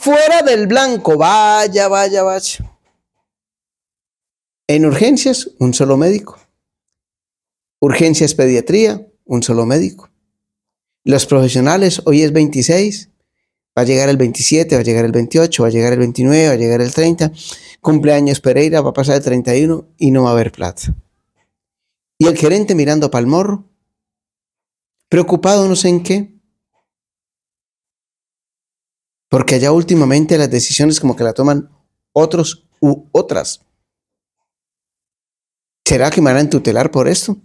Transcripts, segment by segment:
fuera del blanco. Vaya, vaya, vaya. En urgencias, un solo médico. Urgencias pediatría, un solo médico. Los profesionales, hoy es 26, va a llegar el 27, va a llegar el 28, va a llegar el 29, va a llegar el 30. Cumpleaños Pereira, va a pasar el 31 y no va a haber plata. Y el gerente mirando para el morro, preocupado no sé en qué, porque allá últimamente las decisiones como que la toman otros u otras. ¿Será que me harán tutelar por esto?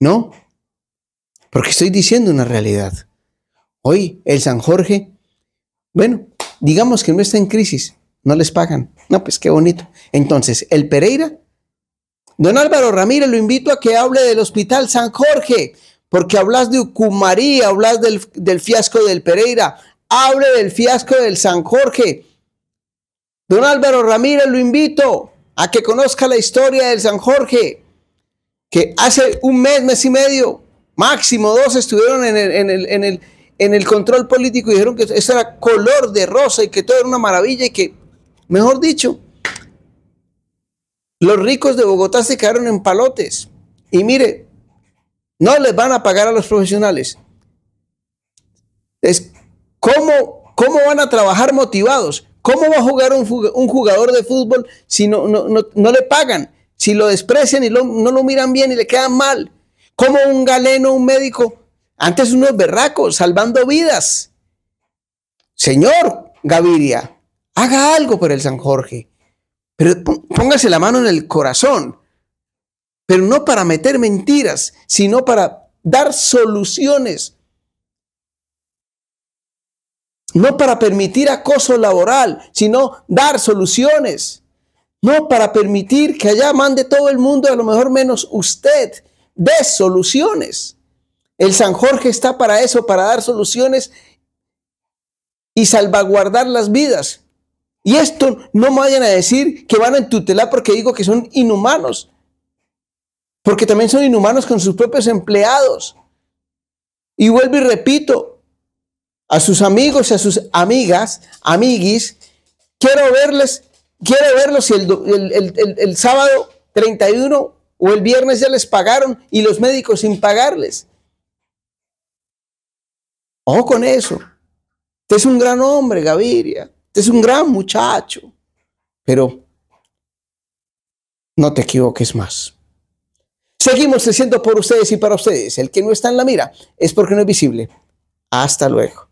No, porque estoy diciendo una realidad. Hoy el San Jorge, bueno, digamos que no está en crisis, no les pagan. No, pues qué bonito. Entonces, el Pereira, don Álvaro Ramírez, lo invito a que hable del Hospital San Jorge, porque hablas de Ucumarí, hablas del, del fiasco del Pereira, hable del fiasco del San Jorge. Don Álvaro Ramírez lo invito a que conozca la historia del San Jorge, que hace un mes, mes y medio, máximo dos, estuvieron en el, en el, control político y dijeron que eso era color de rosa y que todo era una maravilla y que, mejor dicho, los ricos de Bogotá se quedaron en palotes. Y mire, no les van a pagar a los profesionales. Es ¿Cómo, van a trabajar motivados? ¿Cómo va a jugar un, jugador de fútbol si no, le pagan? Si lo desprecian y no lo miran bien y le quedan mal. ¿Cómo un galeno, un médico? Antes unos berracos, salvando vidas. Señor Gaviria, haga algo por el San Jorge. Pero póngase la mano en el corazón. Pero no para meter mentiras, sino para dar soluciones no para permitir acoso laboral, sino dar soluciones. No para permitir que allá mande todo el mundo, a lo mejor menos usted, de soluciones. El San Jorge está para eso, para dar soluciones y salvaguardar las vidas. Y esto no me vayan a decir que van a tutelar porque digo que son inhumanos. Porque también son inhumanos con sus propios empleados. Y vuelvo y repito, a sus amigos y a sus amigas, amiguis, quiero verles, quiero verlos si el, el, sábado 31 o el viernes ya les pagaron y los médicos sin pagarles. Ojo con eso. Usted es un gran hombre, Gaviria. Usted es un gran muchacho. Pero no te equivoques más. Seguimos creciendo por ustedes y para ustedes. El que no está en la mira es porque no es visible. Hasta luego.